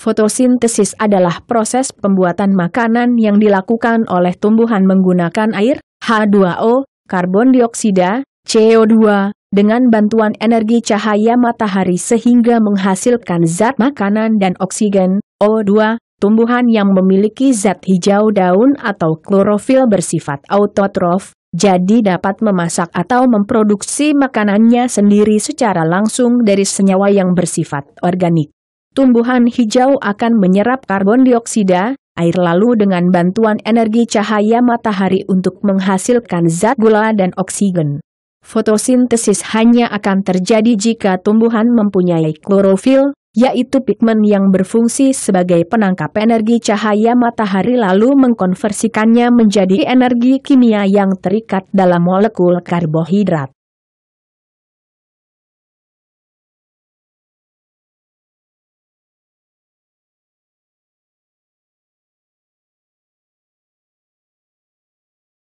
Fotosintesis adalah proses pembuatan makanan yang dilakukan oleh tumbuhan menggunakan air, H2O, karbon dioksida, CO2, dengan bantuan energi cahaya matahari sehingga menghasilkan zat makanan dan oksigen, O2, tumbuhan yang memiliki zat hijau daun atau klorofil bersifat autotrof, jadi dapat memasak atau memproduksi makanannya sendiri secara langsung dari senyawa yang bersifat organik. Tumbuhan hijau akan menyerap karbon dioksida, air lalu dengan bantuan energi cahaya matahari untuk menghasilkan zat gula dan oksigen. Fotosintesis hanya akan terjadi jika tumbuhan mempunyai klorofil, yaitu pigmen yang berfungsi sebagai penangkap energi cahaya matahari lalu mengkonversikannya menjadi energi kimia yang terikat dalam molekul karbohidrat.